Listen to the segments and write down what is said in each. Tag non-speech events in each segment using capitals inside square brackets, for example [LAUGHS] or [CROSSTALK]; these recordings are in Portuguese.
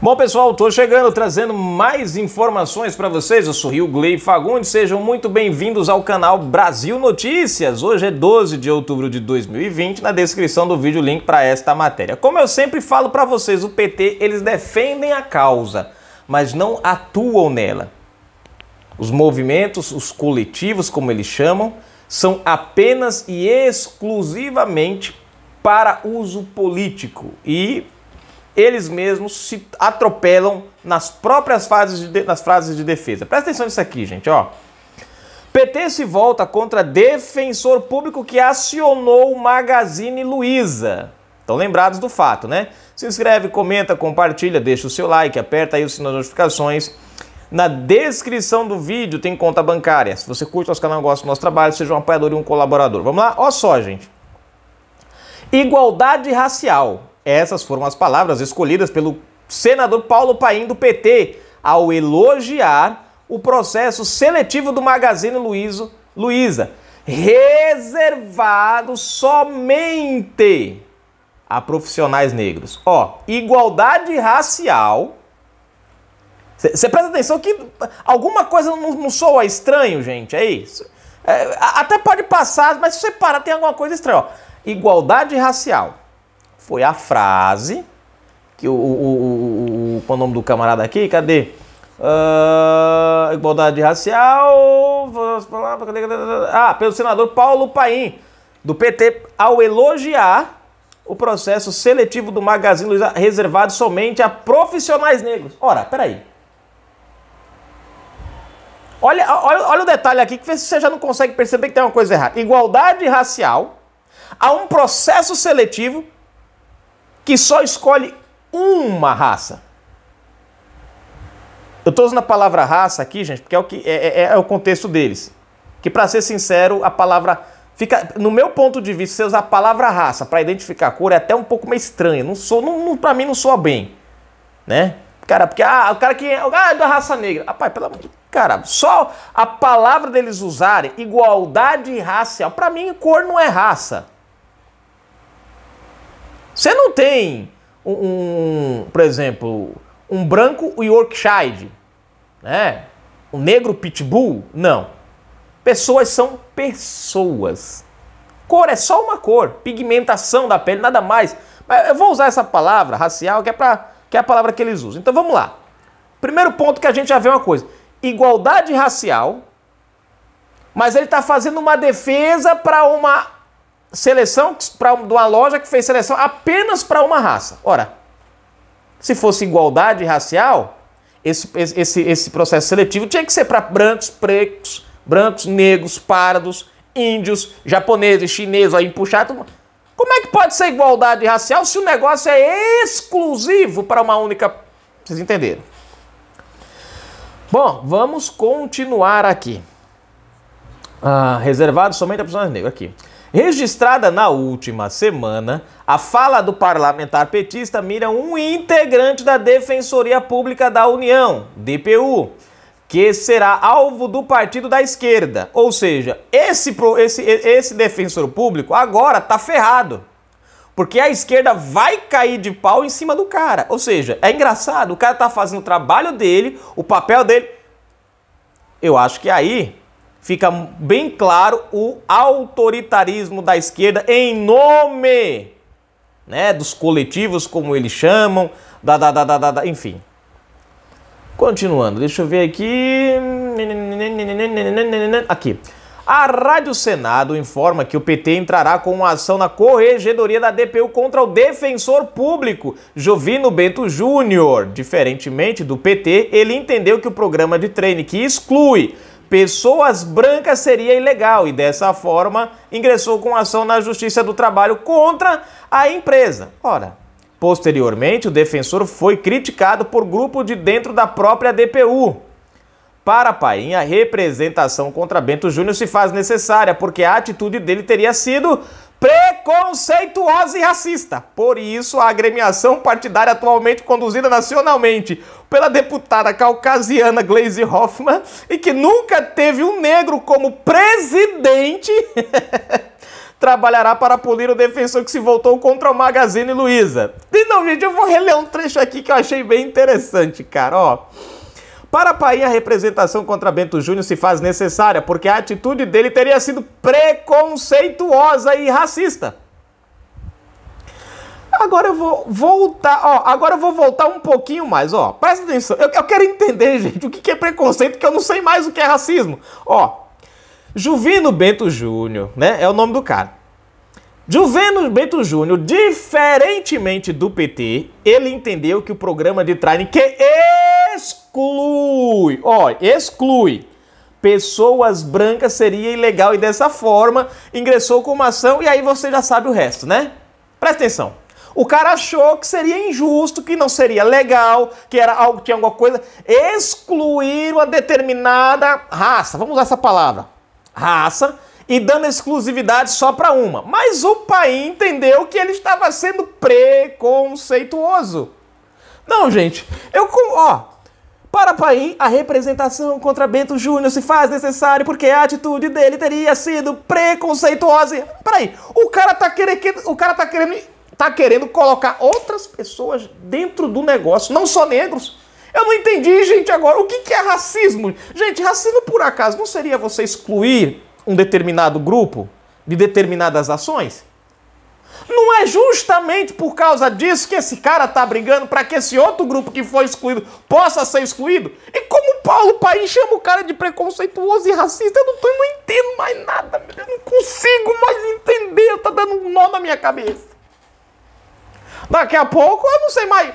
Bom, pessoal, estou chegando trazendo mais informações para vocês. Eu sou Rio Glei Fagundes. Sejam muito bem-vindos ao canal Brasil Notícias. Hoje é 12 de outubro de 2020. Na descrição do vídeo, link para esta matéria. Como eu sempre falo para vocês, o PT eles defendem a causa, mas não atuam nela. Os movimentos, os coletivos, como eles chamam, são apenas e exclusivamente para uso político e eles mesmos se atropelam nas próprias fases de, nas frases de defesa. Presta atenção nisso aqui, gente, ó. PT se volta contra defensor público que acionou o Magazine Luiza. Estão lembrados do fato, né? Se inscreve, comenta, compartilha, deixa o seu like, aperta aí o sino das notificações. Na descrição do vídeo tem conta bancária. Se você curte nosso canal, gosta do nosso trabalho, seja um apoiador e um colaborador. Vamos lá? Olha só, gente. Igualdade racial. Essas foram as palavras escolhidas pelo senador Paulo Paim do PT ao elogiar o processo seletivo do Magazine Luizo, Luiza, reservado somente a profissionais negros. Ó, igualdade racial. Você presta atenção que alguma coisa não, não soa estranho, gente, é isso? É, até pode passar, mas se você parar, tem alguma coisa estranha. Ó. Igualdade racial foi a frase que o, Qual o, o, o nome do camarada aqui, cadê? Uh, igualdade racial. Ah, pelo senador Paulo Paim, do PT, ao elogiar o processo seletivo do Magazine Luiza reservado somente a profissionais negros. Ora, peraí. Olha, olha, olha o detalhe aqui que você já não consegue perceber que tem uma coisa errada. Igualdade racial a um processo seletivo que só escolhe uma raça. Eu estou usando a palavra raça aqui, gente, porque é o, que, é, é, é o contexto deles. Que, para ser sincero, a palavra. fica No meu ponto de vista, você usar a palavra raça para identificar a cor é até um pouco meio estranho. Não sou, não, não, para mim, não soa bem. Né? Cara, porque ah, o cara que é, ah, é da raça negra. Rapaz, pelo amor de Cara, só a palavra deles usarem, igualdade racial, para mim cor não é raça. Você não tem um, um, por exemplo, um branco Yorkshire, né? Um negro pitbull? Não. Pessoas são pessoas. Cor é só uma cor, pigmentação da pele, nada mais. Mas eu vou usar essa palavra racial que é para que é a palavra que eles usam. Então vamos lá. Primeiro ponto que a gente já vê uma coisa: igualdade racial, mas ele está fazendo uma defesa para uma seleção para de uma loja que fez seleção apenas para uma raça. Ora, se fosse igualdade racial, esse, esse, esse processo seletivo tinha que ser para brancos, pretos, brancos, negros, pardos, índios, japoneses, chineses, aí empuxar tudo. Como é que pode ser igualdade racial se o negócio é exclusivo para uma única. Vocês entenderam? Bom, vamos continuar aqui. Ah, reservado somente a pessoas negras aqui. Registrada na última semana, a fala do parlamentar petista mira um integrante da Defensoria Pública da União, DPU, que será alvo do partido da esquerda. Ou seja, esse, esse, esse defensor público agora tá ferrado. Porque a esquerda vai cair de pau em cima do cara. Ou seja, é engraçado, o cara tá fazendo o trabalho dele, o papel dele. Eu acho que aí fica bem claro o autoritarismo da esquerda em nome né, dos coletivos, como eles chamam, da, da, da, da, da, enfim. Continuando, deixa eu ver aqui. Aqui. A Rádio Senado informa que o PT entrará com uma ação na corregedoria da DPU contra o defensor público, Jovino Bento Júnior. Diferentemente do PT, ele entendeu que o programa de treino que exclui pessoas brancas seria ilegal e dessa forma ingressou com ação na Justiça do Trabalho contra a empresa. Ora, posteriormente o defensor foi criticado por grupo de dentro da própria DPU. Para Painha, a representação contra Bento Júnior se faz necessária, porque a atitude dele teria sido preconceituosa e racista. Por isso, a agremiação partidária atualmente conduzida nacionalmente pela deputada caucasiana Glaze Hoffman e que nunca teve um negro como presidente, [LAUGHS] trabalhará para polir o defensor que se voltou contra o Magazine Luiza. E não, gente, eu vou reler um trecho aqui que eu achei bem interessante, cara, ó. Para a Bahia, a representação contra Bento Júnior se faz necessária, porque a atitude dele teria sido preconceituosa e racista. Agora eu vou voltar, ó, agora eu vou voltar um pouquinho mais, ó. Presta atenção, eu, eu quero entender, [LAUGHS] gente, o que, que é preconceito, que eu não sei mais o que é racismo. Ó, Juvino Bento Júnior, né, é o nome do cara. Juveno Bento Júnior, diferentemente do PT, ele entendeu que o programa de training que exclui, ó, exclui pessoas brancas seria ilegal e dessa forma ingressou com uma ação e aí você já sabe o resto, né? Presta atenção. O cara achou que seria injusto, que não seria legal, que era algo tinha alguma coisa excluir uma determinada raça. Vamos usar essa palavra. Raça e dando exclusividade só para uma. Mas o pai entendeu que ele estava sendo preconceituoso. Não, gente, eu ó, para Paim, a representação contra Bento Júnior se faz necessária porque a atitude dele teria sido preconceituosa. Peraí, o cara tá querendo, o cara tá querendo, tá querendo colocar outras pessoas dentro do negócio, não só negros. Eu não entendi, gente, agora. O que, que é racismo? Gente, racismo, por acaso, não seria você excluir um determinado grupo de determinadas ações? Não é justamente por causa disso que esse cara está brigando para que esse outro grupo que foi excluído possa ser excluído? E como Paulo Paim chama o cara de preconceituoso e racista, eu não, tô, não entendo mais nada, eu não consigo mais entender, tá dando um nó na minha cabeça. Daqui a pouco eu não sei mais.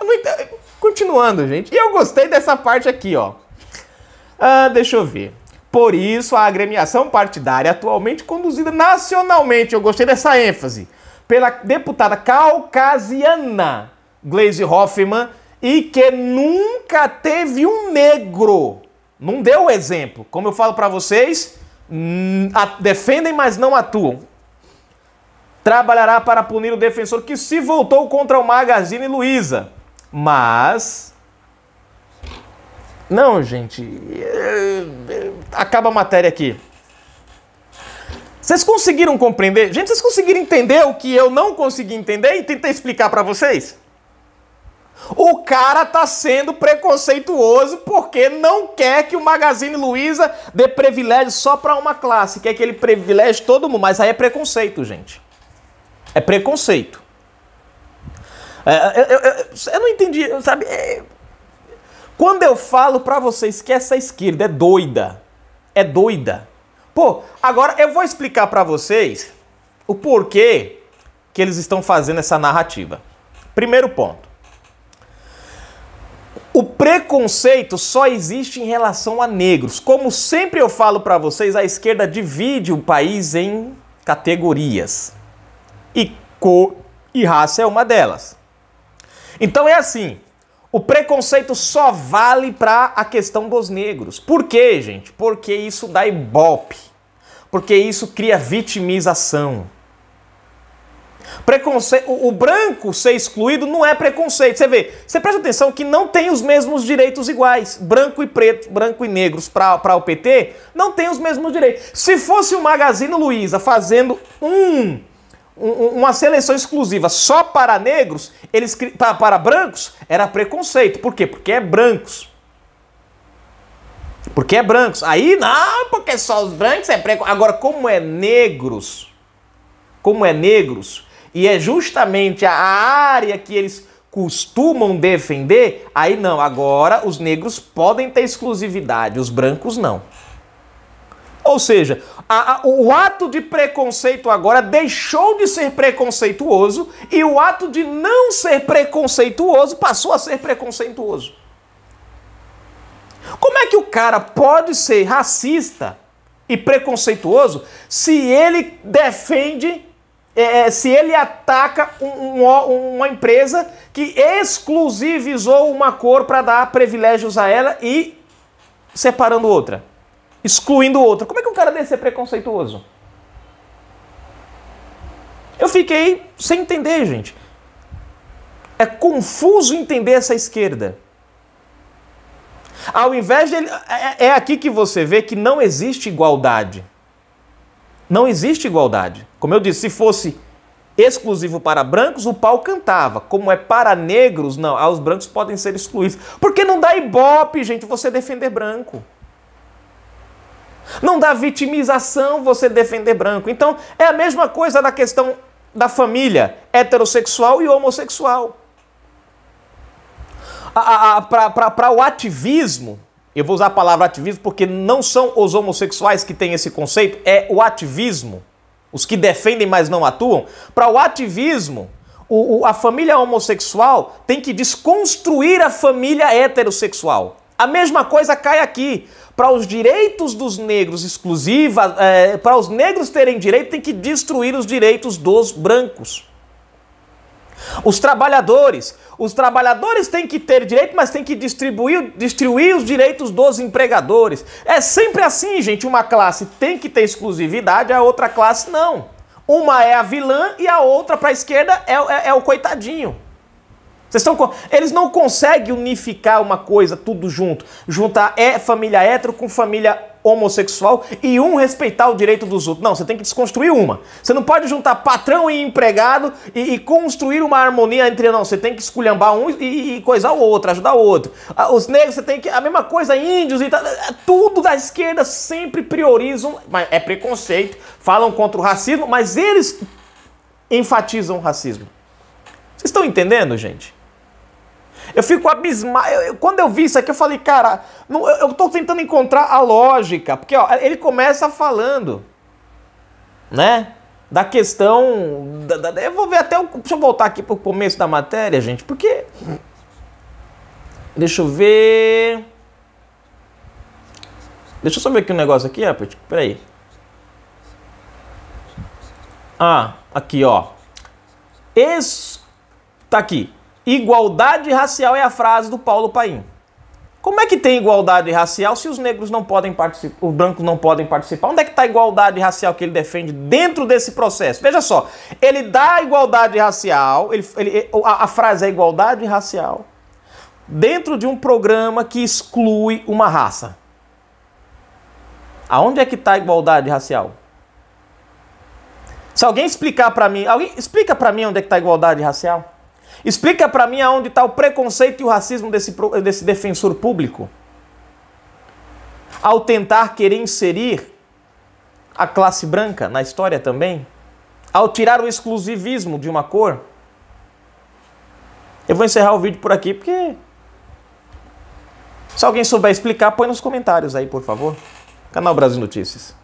Não Continuando, gente. E eu gostei dessa parte aqui, ó. Ah, deixa eu ver. Por isso, a agremiação partidária atualmente conduzida nacionalmente, eu gostei dessa ênfase, pela deputada caucasiana Glaze Hoffman e que nunca teve um negro. Não deu o exemplo. Como eu falo para vocês, hum, defendem, mas não atuam. Trabalhará para punir o defensor que se voltou contra o Magazine Luiza. Mas. Não, gente. Eh, acaba a matéria aqui. Vocês conseguiram compreender? Gente, vocês conseguiram entender o que eu não consegui entender e tentei explicar para vocês? O cara tá sendo preconceituoso porque não quer que o Magazine Luiza dê privilégio só para uma classe, quer que ele de todo mundo, mas aí é preconceito, gente. É preconceito. É, eu, eu, eu, eu, não entendi, sabe? É, quando eu falo para vocês que essa esquerda é doida, é doida. Pô, agora eu vou explicar para vocês o porquê que eles estão fazendo essa narrativa. Primeiro ponto. O preconceito só existe em relação a negros. Como sempre eu falo para vocês, a esquerda divide o país em categorias. E cor e raça é uma delas. Então é assim, o preconceito só vale para a questão dos negros. Por quê, gente? Porque isso dá ibope. Porque isso cria vitimização. Preconce... O, o branco ser excluído não é preconceito. Você vê, você presta atenção que não tem os mesmos direitos iguais. Branco e preto, branco e negros para o PT não tem os mesmos direitos. Se fosse o Magazine Luiza fazendo um uma seleção exclusiva só para negros, eles para brancos, era preconceito. Por quê? Porque é brancos. Porque é brancos. Aí não, porque só os brancos é preconceito. Agora, como é negros, como é negros, e é justamente a área que eles costumam defender, aí não, agora os negros podem ter exclusividade, os brancos não. Ou seja, a, a, o ato de preconceito agora deixou de ser preconceituoso e o ato de não ser preconceituoso passou a ser preconceituoso. Como é que o cara pode ser racista e preconceituoso se ele defende, é, é se ele ataca um, um, uma empresa que exclusivizou uma cor para dar privilégios a ela e separando outra? excluindo o outro. Como é que um cara desse é preconceituoso? Eu fiquei sem entender, gente. É confuso entender essa esquerda. Ao invés de. É, é, é aqui que você vê que não existe igualdade. Não existe igualdade. Como eu disse, se fosse exclusivo para brancos, o pau cantava. Como é para negros, não. Ah, os brancos podem ser excluídos. Porque não dá ibope, gente, você defender branco. Não dá vitimização você defender branco. Então, é a mesma coisa da questão da família heterossexual e homossexual. Para o ativismo, eu vou usar a palavra ativismo porque não são os homossexuais que têm esse conceito, é o ativismo. Os que defendem, mas não atuam. Para o ativismo, o, o, a família homossexual tem que desconstruir a família heterossexual. A mesma coisa cai aqui. Para os direitos dos negros exclusiva, é, para os negros terem direito, tem que destruir os direitos dos brancos. Os trabalhadores, os trabalhadores têm que ter direito, mas têm que distribuir, distribuir os direitos dos empregadores. É sempre assim, gente. Uma classe tem que ter exclusividade, a outra classe não. Uma é a vilã e a outra para a esquerda é, é, é o coitadinho. Vocês estão com... Eles não conseguem unificar uma coisa tudo junto, juntar é família hétero com família homossexual e um respeitar o direito dos outros. Não, você tem que desconstruir uma. Você não pode juntar patrão e empregado e, e construir uma harmonia entre não. Você tem que esculhambar um e, e coisar o outro, ajudar o outro. Os negros você tem que a mesma coisa, índios e tal. É, é, tudo da esquerda sempre priorizam, mas é preconceito. Falam contra o racismo, mas eles enfatizam o racismo. Vocês estão entendendo, gente? Eu fico abismado. quando eu vi isso aqui, eu falei, cara, não, eu, estou tentando encontrar a lógica. Porque ó, ele começa falando, né? Da questão. Da, da, eu vou ver até. O, deixa eu voltar aqui para o começo da matéria, gente, porque. Deixa eu ver. Deixa eu só ver aqui um negócio aqui, rapaz. Peraí. Ah, aqui, ó. Es, Tá aqui. Igualdade racial é a frase do Paulo Paim. Como é que tem igualdade racial se os negros não podem participar, os brancos não podem participar? Onde é que está a igualdade racial que ele defende dentro desse processo? Veja só, ele dá a igualdade racial, ele, ele, a, a frase é igualdade racial, dentro de um programa que exclui uma raça. Aonde é que está a igualdade racial? Se alguém explicar para mim, alguém explica para mim onde é que está a igualdade racial? Explica para mim aonde está o preconceito e o racismo desse, desse defensor público ao tentar querer inserir a classe branca na história também, ao tirar o exclusivismo de uma cor. Eu vou encerrar o vídeo por aqui porque se alguém souber explicar, põe nos comentários aí, por favor. Canal Brasil Notícias.